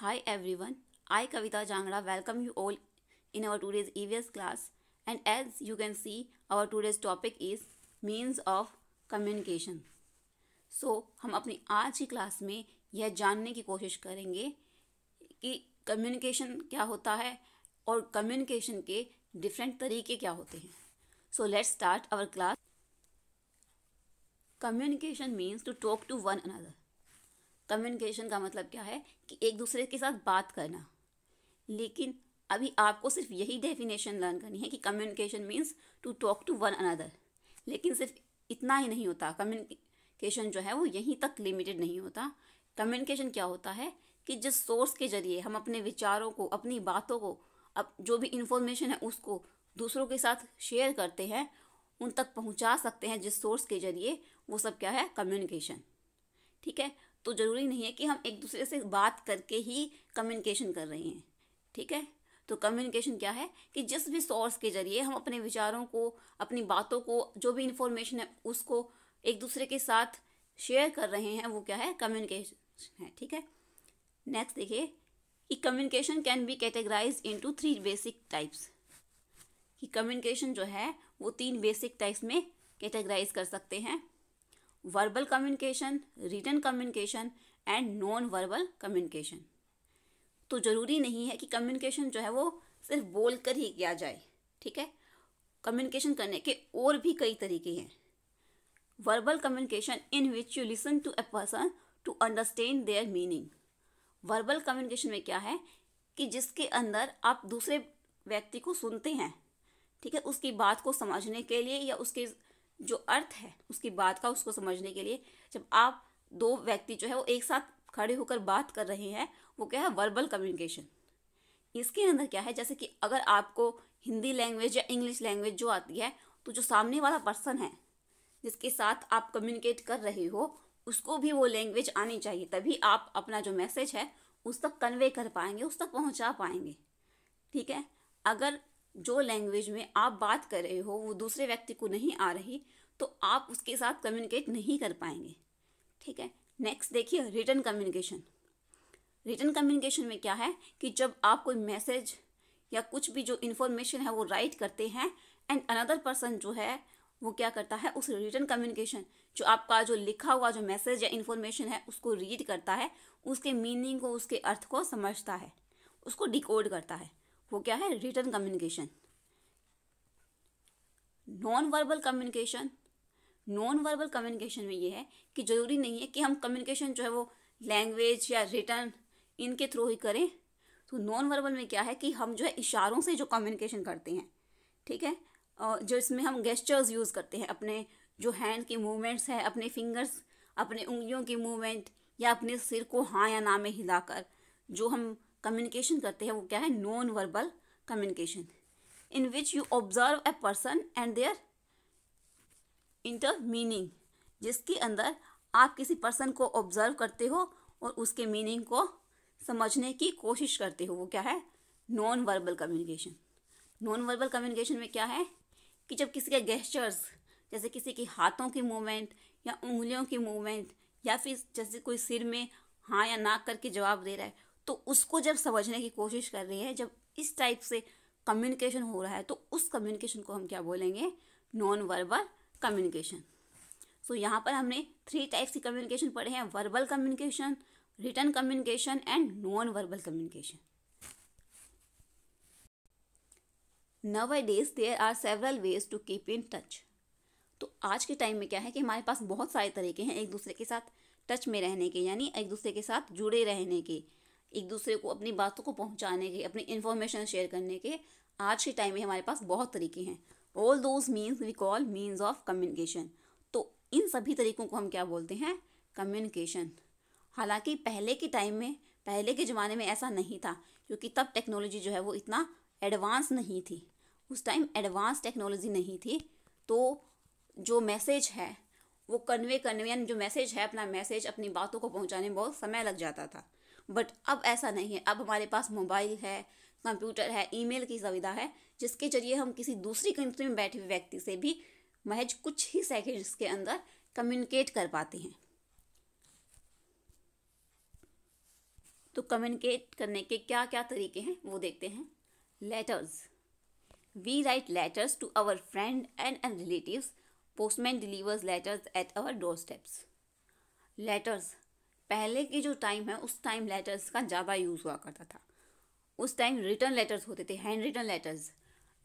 high everyone I Kavita Jangra welcome you all in our today's EVS class and as you can see our days topic is means of communication so हम अपनी आज की class में यह जानने की कोशिश करेंगे कि कम्युनिकेशन क्या होता है और कम्युनिकेशन के डिफरेंट तरीके क्या होते हैं so let's start our class communication means to talk to one another communication का मतलब क्या है कि एक दूसरे के साथ बात करना लेकिन अभी आपको सिर्फ यही डेफिनेशन लर्न करनी है कि communication means to talk to one another लेकिन सिर्फ इतना ही नहीं होता कम्युनिकेशन जो है वो यहीं तक लिमिटेड नहीं होता कम्युनिकेशन क्या होता है कि जिस सोर्स के ज़रिए हम अपने विचारों को अपनी बातों को अब जो भी इन्फॉर्मेशन है उसको दूसरों के साथ शेयर करते हैं उन तक पहुंचा सकते हैं जिस सोर्स के ज़रिए वो सब क्या है कम्युनिकेशन ठीक है तो ज़रूरी नहीं है कि हम एक दूसरे से बात करके ही कम्युनिकेशन कर रहे हैं ठीक है तो कम्युनिकेशन क्या है कि जिस भी सोर्स के ज़रिए हम अपने विचारों को अपनी बातों को जो भी इंफॉर्मेशन है उसको एक दूसरे के साथ शेयर कर रहे हैं वो क्या है कम्युनिकेशन है ठीक है नेक्स्ट देखिए कि communication can be categorize into three basic types कि कम्युनिकेशन जो है वो तीन बेसिक टाइप्स में कैटेगराइज कर सकते हैं verbal communication written communication and non verbal communication तो ज़रूरी नहीं है कि कम्युनिकेशन जो है वो सिर्फ बोल कर ही किया जाए ठीक है कम्युनिकेशन करने के और भी कई तरीके हैं verbal communication in which you listen to a person to understand their meaning verbal communication में क्या है कि जिसके अंदर आप दूसरे व्यक्ति को सुनते हैं ठीक है उसकी बात को समझने के लिए या उसके जो अर्थ है उसकी बात का उसको समझने के लिए जब आप दो व्यक्ति जो है वो एक साथ खड़े होकर बात कर रहे हैं वो क्या है वर्बल कम्युनिकेशन इसके अंदर क्या है जैसे कि अगर आपको हिंदी लैंग्वेज या इंग्लिश लैंग्वेज जो आती है तो जो सामने वाला पर्सन है जिसके साथ आप कम्युनिकेट कर रहे हो उसको भी वो लैंग्वेज आनी चाहिए तभी आप अपना जो मैसेज है उस तक कन्वे कर पाएंगे उस तक पहुंचा पाएंगे ठीक है अगर जो लैंग्वेज में आप बात कर रहे हो वो दूसरे व्यक्ति को नहीं आ रही तो आप उसके साथ कम्युनिकेट नहीं कर पाएंगे ठीक है नेक्स्ट देखिए रिटर्न कम्युनिकेशन रिटर्न कम्युनिकेशन में क्या है कि जब आप कोई मैसेज या कुछ भी जो इन्फॉर्मेशन है वो राइट करते हैं एंड अनदर पर्सन जो है वो क्या करता है उस रिटर्न कम्युनिकेशन जो आपका जो लिखा हुआ जो मैसेज या इन्फॉर्मेशन है उसको रीड करता है उसके मीनिंग को उसके अर्थ को समझता है उसको डिकोड करता है वो क्या है written communication non verbal communication non verbal communication में ये है कि ज़रूरी नहीं है कि हम कम्युनिकेशन जो है वो लैंग्वेज या रिटर्न इनके थ्रू ही करें तो नॉन वर्बल में क्या है कि हम जो है इशारों से जो कम्युनिकेशन करते हैं ठीक है जो इसमें हम गेस्चर्स यूज़ करते हैं अपने जो हैंड के मूवमेंट्स हैं अपने फिंगर्स अपने उंगलियों की मूवमेंट या अपने सिर को हाँ या ना में हिलाकर जो हम कम्युनिकेशन करते हैं वो क्या है non verbal communication in which you observe a person and their inter meaning जिसके अंदर आप किसी पर्सन को ऑब्जर्व करते हो और उसके मीनिंग को समझने की कोशिश करते हो वो क्या है non verbal communication non verbal communication में क्या है कि जब किसी के गेस्चर्स जैसे किसी के हाथों की मूवमेंट या उंगलियों की मूवमेंट या फिर जैसे कोई सिर में हाँ या ना करके जवाब दे रहा है तो उसको जब समझने की कोशिश कर रही है जब इस टाइप से कम्युनिकेशन हो रहा है तो उस कम्युनिकेशन को हम क्या बोलेंगे नॉन वर्बल कम्युनिकेशन सो यहाँ पर हमने थ्री टाइप्स की कम्युनिकेशन पढ़े हैं verbal communication written communication and non verbal communication nowadays there are several ways to keep in touch तो आज के टाइम में क्या है कि हमारे पास बहुत सारे तरीके हैं एक दूसरे के साथ टच में रहने के यानी एक दूसरे के साथ जुड़े रहने के एक दूसरे को अपनी बातों को पहुंचाने के अपनी इन्फॉर्मेशन शेयर करने के आज के टाइम में हमारे पास बहुत तरीके हैं all those means we call means of communication तो इन सभी तरीक़ों को हम क्या बोलते हैं कम्युनिकेशन हालांकि पहले के टाइम में पहले के ज़माने में ऐसा नहीं था क्योंकि तब टेक्नोलॉजी जो है वो इतना एडवांस नहीं थी उस टाइम एडवांस टेक्नोलॉजी नहीं थी तो जो मैसेज है वो कन्वे करने यानी जो मैसेज है अपना मैसेज अपनी बातों को पहुंचाने में बहुत समय लग जाता था बट अब ऐसा नहीं है अब हमारे पास मोबाइल है कंप्यूटर है ईमेल की सुविधा है जिसके जरिए हम किसी दूसरी कंट्री में बैठे हुए व्यक्ति से भी महज कुछ ही सेकेंड्स के अंदर कम्युनिकेट कर पाते हैं तो कम्युनिकेट करने के क्या क्या तरीके हैं वो देखते हैं letters we write letters to our friend and and relative postman delivers letters at our doorsteps letters पहले के जो टाइम है उस टाइम लेटर्स का ज़्यादा यूज़ हुआ करता था उस टाइम रिटर्न लेटर्स होते थे हैंड रिटर्न लेटर्स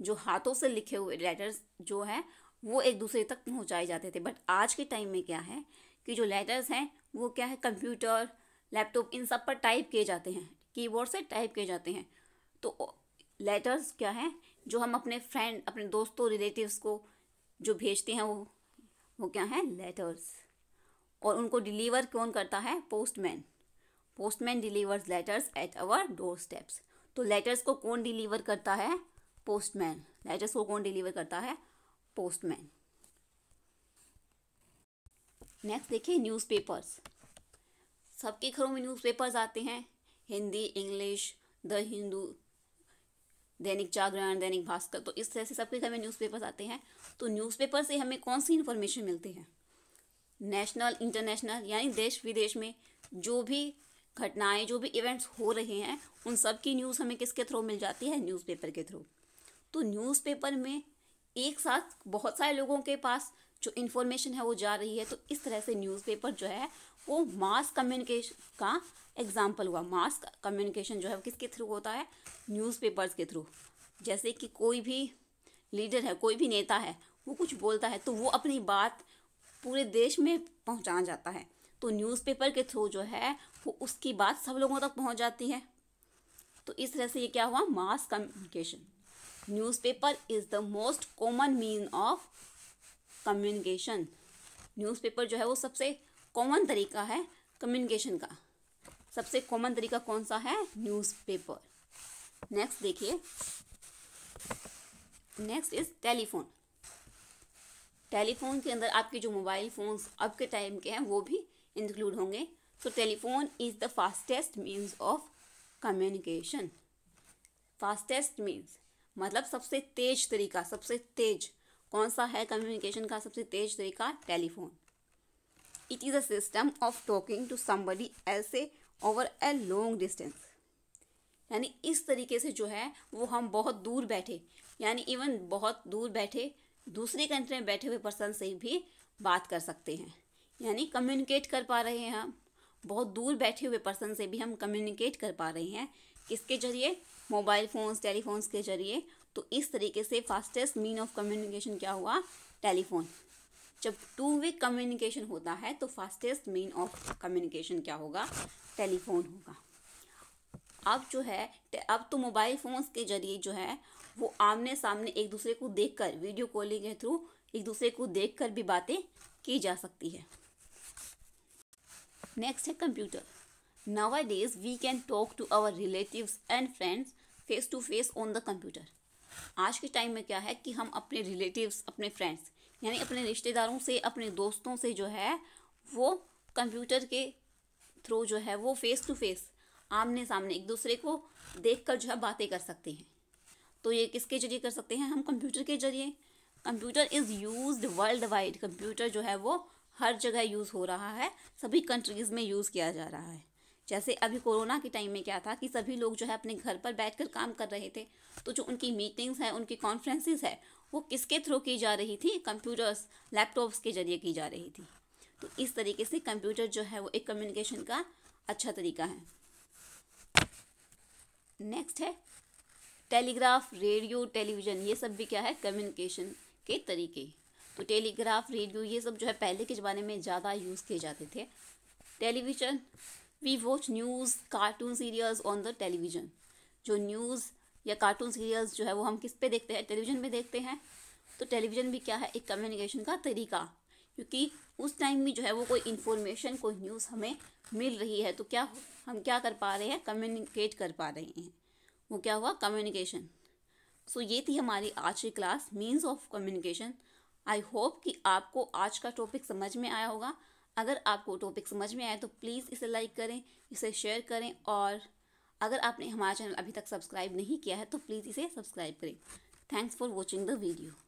जो हाथों से लिखे हुए लेटर्स जो है वो एक दूसरे तक पहुँचाए जाते थे बट आज के टाइम में क्या है कि जो लेटर्स हैं वो क्या है कंप्यूटर लैपटॉप इन सब पर टाइप किए जाते हैं कीबोर्ड से टाइप किए जाते हैं तो लेटर्स क्या है जो हम अपने फ्रेंड अपने दोस्तों रिलेटिव्स को जो भेजते हैं वो वो क्या है लेटर्स और उनको डिलीवर कौन करता है postman postman delivers letters at our doorsteps तो लेटर्स को कौन डिलीवर करता है पोस्टमैन लेटर्स को कौन डिलीवर करता है पोस्टमैन नेक्स्ट देखिए न्यूज़पेपर्स सबके घरों में न्यूज़पेपर्स आते हैं हिंदी इंग्लिश द हिंदू दैनिक जागरण दैनिक भास्कर तो इस तरह से सबके घर में न्यूज़पेपर्स आते हैं तो न्यूज़पेपर से हमें कौन सी इन्फॉर्मेशन मिलती है नेशनल इंटरनेशनल यानी देश विदेश में जो भी घटनाएं जो भी इवेंट्स हो रहे हैं उन सब की न्यूज़ हमें किसके थ्रू मिल जाती है न्यूज़पेपर के थ्रू तो न्यूज़पेपर में एक साथ बहुत सारे लोगों के पास जो इन्फॉर्मेशन है वो जा रही है तो इस तरह से न्यूज़पेपर जो है वो मास कम्युनिकेशन का एग्जाम्पल हुआ मास कम्युनिकेशन जो है किसके थ्रू होता है न्यूज़पेपर्स के थ्रू जैसे कि कोई भी लीडर है कोई भी नेता है वो कुछ बोलता है तो वो अपनी बात पूरे देश में पहुँचा जाता है तो न्यूज़पेपर के थ्रू जो है वो उसकी बात सब लोगों तक पहुँच जाती है तो इस तरह से ये क्या हुआ mass communication newspaper is the most common mean of communication newspaper जो है वो सबसे कॉमन तरीका है कम्युनिकेशन का सबसे कॉमन तरीका कौन सा है न्यूज़पेपर नेक्स्ट देखिए नेक्स्ट इज टेलीफोन टेलीफोन के अंदर आपके जो मोबाइल फ़ोन्स अब के टाइम के हैं वो भी इंक्लूड होंगे सो तो telephone is the fastest means of communication fastest means मतलब सबसे तेज तरीका सबसे तेज कौन सा है कम्युनिकेशन का सबसे तेज तरीका telephone it is a system of talking to somebody ऐसे ओवर ए लॉन्ग डिस्टेंस यानी इस तरीके से जो है वो हम बहुत दूर बैठे यानी इवन बहुत दूर बैठे दूसरी कंट्री में बैठे हुए पर्सन से भी बात कर सकते हैं यानी कम्युनिकेट कर पा रहे हैं हम बहुत दूर बैठे हुए पर्सन से भी हम कम्युनिकेट कर पा रहे हैं किसके जरिए मोबाइल फ़ोन्स टेलीफोन्स के जरिए तो इस तरीके से फास्टेस्ट मीन ऑफ कम्युनिकेशन क्या हुआ टेलीफोन जब टू वे कम्युनिकेशन होता है तो फास्टेस्ट मीन ऑफ कम्युनिकेशन क्या होगा टेलीफोन होगा अब जो है अब तो मोबाइल फ़ोन्स के जरिए जो है वो आमने सामने एक दूसरे को देखकर वीडियो कॉलिंग के थ्रू एक दूसरे को देखकर भी बातें की जा सकती है नेक्स्ट है computer nowadays we can talk to our relative and friends face to face on the computer आज के टाइम में क्या है कि हम अपने रिलेटिव्स अपने फ्रेंड्स यानी अपने रिश्तेदारों से अपने दोस्तों से जो है वो कंप्यूटर के थ्रू जो है वो फेस टू फेस आमने सामने एक दूसरे को देखकर जो है बातें कर सकते हैं तो ये किसके जरिए कर सकते हैं हम कंप्यूटर के जरिए computer is use world wide computer जो है वो हर जगह यूज़ हो रहा है सभी कंट्रीज़ में यूज़ किया जा रहा है जैसे अभी कोरोना के टाइम में क्या था कि सभी लोग जो है अपने घर पर बैठकर काम कर रहे थे तो जो उनकी मीटिंग्स हैं उनकी कॉन्फ्रेंसिस है वो किसके थ्रू की जा रही थी कंप्यूटर्स लैपटॉप्स के जरिए की जा रही थी तो इस तरीके से कंप्यूटर जो है वो एक कम्युनिकेशन का अच्छा तरीका है नेक्स्ट है टेलीग्राफ रेडियो टेलीविज़न ये सब भी क्या है कम्युनिकेशन के तरीके तो टेलीग्राफ रेडियो ये सब जो है पहले के ज़माने में ज़्यादा यूज़ किए जाते थे television we watch news cartoon serials on the television जो न्यूज़ या कार्टून सीरियल्स जो है वो हम किस पे देखते हैं टेलीविज़न पे देखते हैं तो टेलीविज़न भी क्या है एक कम्युनिकेशन का तरीका क्योंकि उस टाइम में जो है वो कोई इन्फॉर्मेशन कोई न्यूज़ हमें मिल रही है तो क्या हम क्या कर पा रहे हैं कम्युनिकेट कर पा रहे हैं वो क्या हुआ कम्युनिकेशन सो so, ये थी हमारी आज की class means of communication I hope कि आपको आज का टॉपिक समझ में आया होगा अगर आपको टॉपिक समझ में आया तो प्लीज़ इसे लाइक करें इसे शेयर करें और अगर आपने हमारा चैनल अभी तक सब्सक्राइब नहीं किया है तो प्लीज़ इसे सब्सक्राइब करें thanks for watching the video